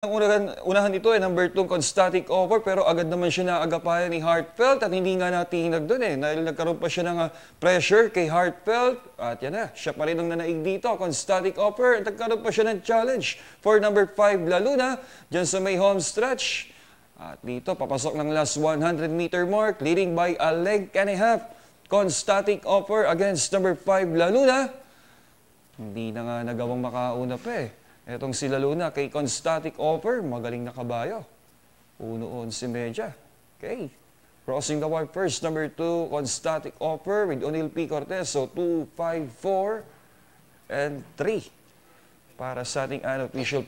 Ang unahan, unahan ito ay number 2 con static over pero agad naman siya na naagapayan ni Heartfelt at hindi nga natinag doon eh dahil nagkaroon pa siya ng ah, pressure kay Heartfelt at yan na, siya pa rin ang nanaig dito con static over at nagkaroon pa siya ng challenge for number 5 Laluna dyan sa may home stretch at dito papasok ng last 100 meter mark leading by a leg and a half con static over against number 5 Laluna hindi na nga nagawang makauna pa eh Etong sila Luna kay Constatic Offer, magaling na kabayo. 1 si medya. Okay. Crossing the wire first, number 2, Constatic Offer with O'Neill P. Cortez. So, 2, 5, 4, and 3 para sa ating unofficial